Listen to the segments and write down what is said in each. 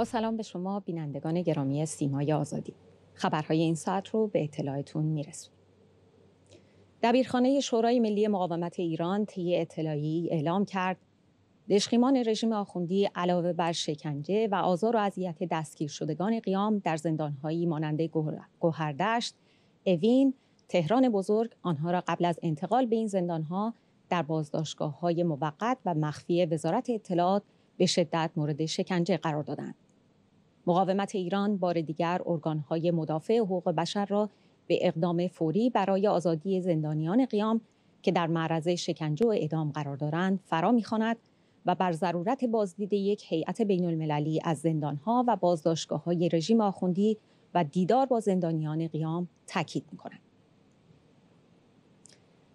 با سلام به شما بینندگان گرامی سیمای آزادی خبرهای این ساعت رو به اطلاعتون میرسون دبیرخانه شورای ملی مقاومت ایران طی اطلاعی اعلام کرد دشخیمان رژیم آخوندی علاوه بر شکنجه و آزار و اذیت دستگیر شدگان قیام در زندانهایی مانند گوهردشت، اوین، تهران بزرگ آنها را قبل از انتقال به این زندانها در بازداشتگاه های موقت و مخفی وزارت اطلاعات به شدت مورد شکنجه قرار دادند. مقاومت ایران بار دیگر ارگانهای مدافع حقوق بشر را به اقدام فوری برای آزادی زندانیان قیام که در معرض شکنجه و اعدام قرار دارند فرا میخواند و بر ضرورت بازدید یک هیئت بین المللی از زندانها و بازداشتگاه های رژیم آخوندی و دیدار با زندانیان قیام تاکید میکند.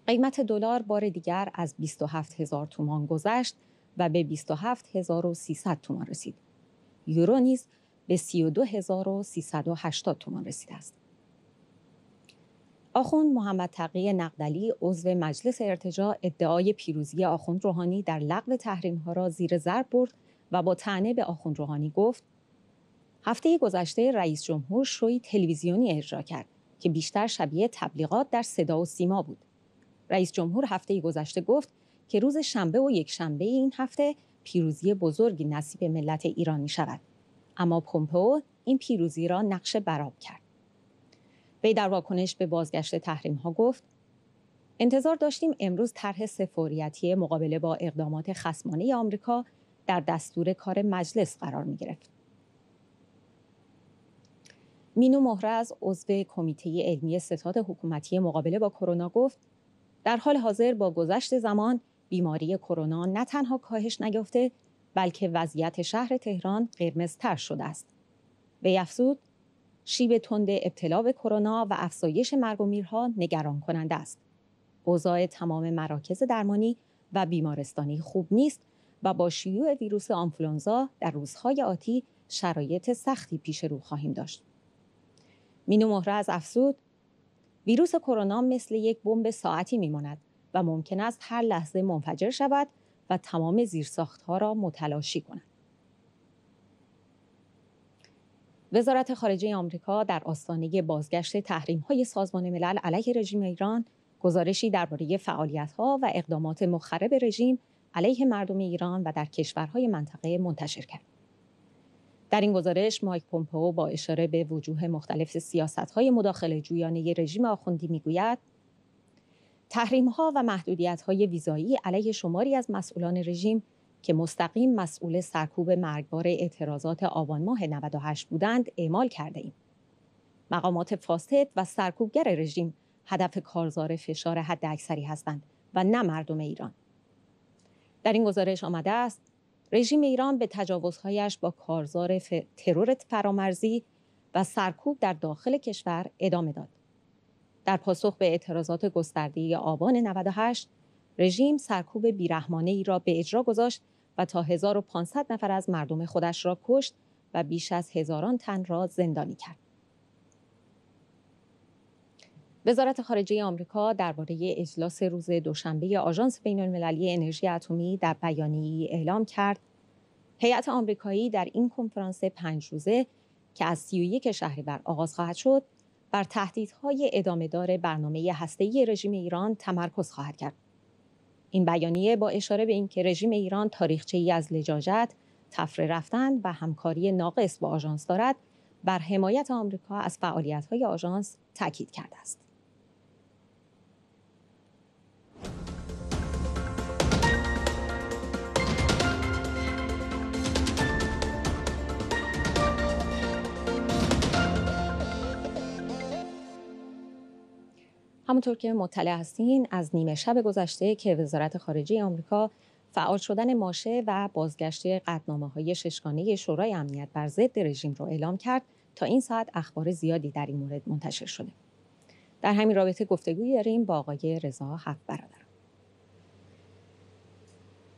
قیمت دلار بار دیگر از 27 هزار تومان گذشت و به 27 هزار و تومان رسید. یورو نیز به 32380 تومان رسیده است. آخوند محمد تقی نقدلی عضو مجلس ارتجاع ادعای پیروزی آخوند روحانی در لغو تحریم ها را زیر ضرب برد و با تنه به آخوند روحانی گفت هفته گذشته رئیس جمهور شوی تلویزیونی اجرا کرد که بیشتر شبیه تبلیغات در صدا و سیما بود. رئیس جمهور هفته گذشته گفت که روز شنبه و یک شنبه این هفته پیروزی بزرگی نصیب ملت ایران می شود. اما پومپئو این پیروزی را نقش براب کرد. وی در واکنش به بازگشت تحریم ها گفت انتظار داشتیم امروز طرح سفوریتی مقابله با اقدامات خسمانه آمریکا در دستور کار مجلس قرار می گرفت. مینو مهرز عضو کمیته علمی ستاد حکومتی مقابله با کرونا گفت در حال حاضر با گذشت زمان بیماری کرونا نه تنها کاهش نیافته بلکه وضعیت شهر تهران قرمزتر شده است. به افزود شیب تند ابتلا به کرونا و افزایش مرگ و میرها نگران کننده است. اوضاع تمام مراکز درمانی و بیمارستانی خوب نیست و با شیوع ویروس آنفلونزا در روزهای آتی شرایط سختی پیش رو خواهیم داشت. مینو از افزود ویروس کرونا مثل یک بمب ساعتی میماند و ممکن است هر لحظه منفجر شود و تمام زیرساخت ها را متلاشی کنند. وزارت خارجه آمریکا در آستانه بازگشت تحریم های سازمان ملل علیه رژیم ایران گزارشی درباره فعالیت ها و اقدامات مخرب رژیم علیه مردم ایران و در کشورهای منطقه منتشر کرد. در این گزارش مایک پومپو با اشاره به وجوه مختلف سیاست های مداخله جویانه رژیم آخوندی میگوید تحریم ها و محدودیت های ویزایی علیه شماری از مسئولان رژیم که مستقیم مسئول سرکوب مرگبار اعتراضات آبان ماه 98 بودند اعمال کرده ایم. مقامات فاسد و سرکوبگر رژیم هدف کارزار فشار حداکثری هستند و نه مردم ایران. در این گزارش آمده است رژیم ایران به تجاوزهایش با کارزار ترور فرامرزی و سرکوب در داخل کشور ادامه داد. در پاسخ به اعتراضات گسترده آبان 98 رژیم سرکوب بیرحمانه ای را به اجرا گذاشت و تا 1500 نفر از مردم خودش را کشت و بیش از هزاران تن را زندانی کرد. وزارت خارجه آمریکا درباره اجلاس روز دوشنبه آژانس بین‌المللی انرژی اتمی در بیانیه‌ای اعلام کرد هیئت آمریکایی در این کنفرانس پنج روزه که از 31 شهریور آغاز خواهد شد بر تهدیدهای دار برنامه هسته‌ای رژیم ایران تمرکز خواهد کرد. این بیانیه با اشاره به اینکه رژیم ایران تاریخچه‌ای از لجاجت، تفره رفتن و همکاری ناقص با آژانس دارد، بر حمایت آمریکا از فعالیت‌های آژانس تاکید کرده است. همونطور که مطلع هستین از نیمه شب گذشته که وزارت خارجه آمریکا فعال شدن ماشه و بازگشت قدنامه های ششگانه شورای امنیت بر ضد رژیم رو اعلام کرد تا این ساعت اخبار زیادی در این مورد منتشر شده در همین رابطه گفتگویی داریم با آقای رضا حق برادر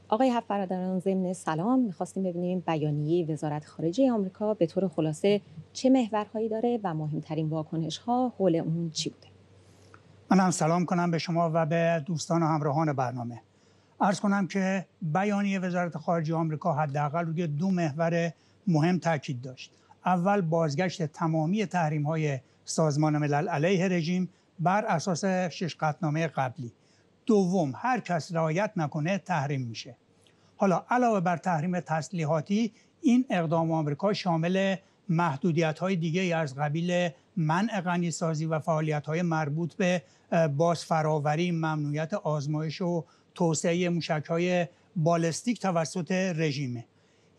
آقای حق برادران ضمن سلام میخواستیم ببینیم بیانیه وزارت خارجه آمریکا به طور خلاصه چه محورهایی داره و مهمترین ها حول اون چی بوده من هم سلام کنم به شما و به دوستان و همراهان برنامه ارز کنم که بیانیه وزارت خارجه آمریکا حداقل روی دو محور مهم تاکید داشت اول بازگشت تمامی تحریم های سازمان ملل علیه رژیم بر اساس شش قطنامه قبلی دوم هر کس رعایت نکنه تحریم میشه حالا علاوه بر تحریم تسلیحاتی این اقدام آمریکا شامل محدودیت های دیگه از قبیل منع سازی و فعالیت های مربوط به باز فراوری، ممنوعیت آزمایش و توسعه موشک های بالستیک توسط رژیمه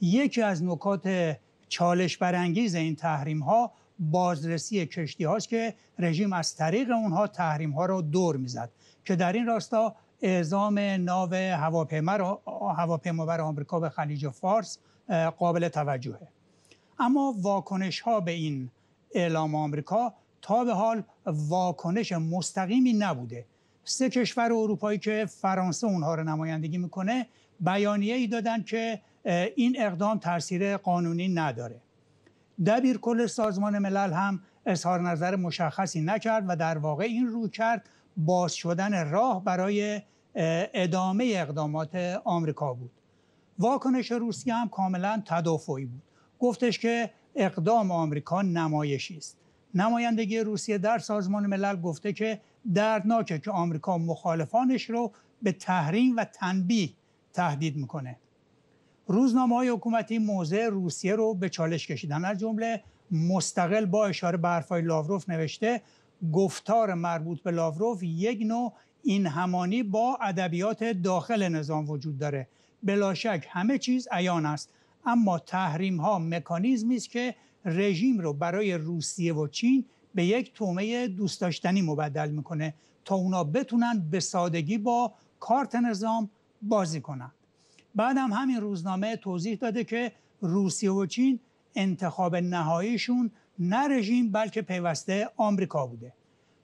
یکی از نکات چالش برانگیز این تحریم ها بازرسی کشتی هاست که رژیم از طریق اونها تحریم ها رو دور میزد که در این راستا اعزام ناو هواپیما بر آمریکا به خلیج فارس قابل توجهه اما واکنش ها به این اعلام آمریکا تا به حال واکنش مستقیمی نبوده سه کشور اروپایی که فرانسه اونها رو نمایندگی میکنه بیانیه ای دادن که این اقدام تاثیر قانونی نداره دبیر کل سازمان ملل هم اظهار نظر مشخصی نکرد و در واقع این رو کرد باز شدن راه برای ادامه اقدامات آمریکا بود واکنش روسیه هم کاملا تدافعی بود گفتش که اقدام آمریکا نمایشی است نمایندگی روسیه در سازمان ملل گفته که دردناکه که آمریکا مخالفانش رو به تحریم و تنبیه تهدید میکنه روزنامه های حکومتی موضع روسیه رو به چالش کشیدن از جمله مستقل با اشاره به حرفهای لاوروف نوشته گفتار مربوط به لاوروف یک نوع این همانی با ادبیات داخل نظام وجود داره بلاشک همه چیز عیان است اما تحریم ها مکانیزمی است که رژیم رو برای روسیه و چین به یک تومه دوست داشتنی مبدل میکنه تا اونا بتونن به سادگی با کارت نظام بازی کنن بعدم همین روزنامه توضیح داده که روسیه و چین انتخاب نهاییشون نه رژیم بلکه پیوسته آمریکا بوده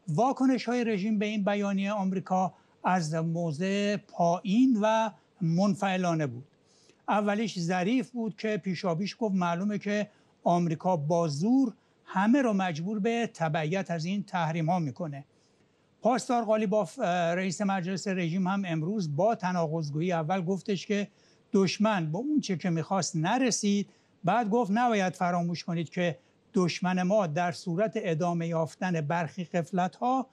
واکنش های رژیم به این بیانیه آمریکا از موضع پایین و منفعلانه بود اولیش ظریف بود که پیشابیش گفت معلومه که آمریکا با زور همه رو مجبور به تبعیت از این تحریم ها میکنه پاسدار قالیباف رئیس مجلس رژیم هم امروز با تناقضگویی اول گفتش که دشمن با اون چه که میخواست نرسید بعد گفت نباید فراموش کنید که دشمن ما در صورت ادامه یافتن برخی قفلت ها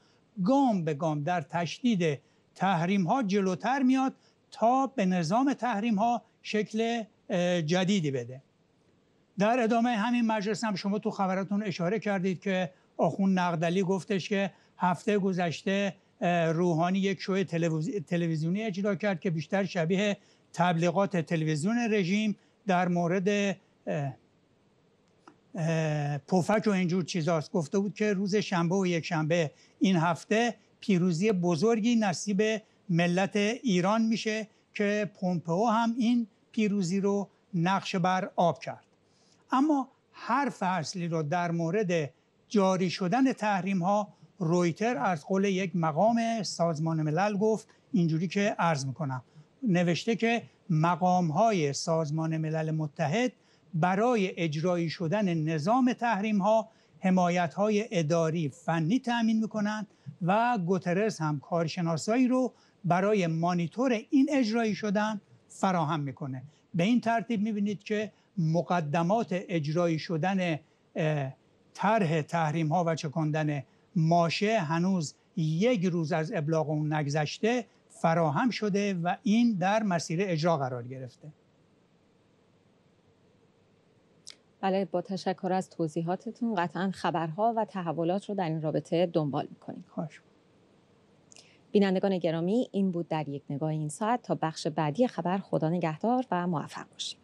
گام به گام در تشدید تحریم ها جلوتر میاد تا به نظام تحریم ها شکل جدیدی بده در ادامه همین مجلس هم شما تو خبرتون اشاره کردید که آخون نقدلی گفتش که هفته گذشته روحانی یک شوی تلویزیونی اجرا کرد که بیشتر شبیه تبلیغات تلویزیون رژیم در مورد پفک و اینجور چیزاست گفته بود که روز شنبه و یک شنبه این هفته پیروزی بزرگی نصیب ملت ایران میشه که پومپئو هم این پیروزی رو نقش بر آب کرد اما هر اصلی رو در مورد جاری شدن تحریم ها رویتر از قول یک مقام سازمان ملل گفت اینجوری که عرض میکنم نوشته که مقام های سازمان ملل متحد برای اجرایی شدن نظام تحریم ها حمایت های اداری فنی تأمین میکنند و گوترس هم کارشناسایی رو برای مانیتور این اجرایی شدن فراهم میکنه به این ترتیب میبینید که مقدمات اجرایی شدن طرح تحریم ها و چکندن ماشه هنوز یک روز از ابلاغ اون نگذشته فراهم شده و این در مسیر اجرا قرار گرفته بله با تشکر از توضیحاتتون قطعا خبرها و تحولات رو در این رابطه دنبال میکنیم خوش بینندگان گرامی این بود در یک نگاه این ساعت تا بخش بعدی خبر خدا نگهدار و موفق باشید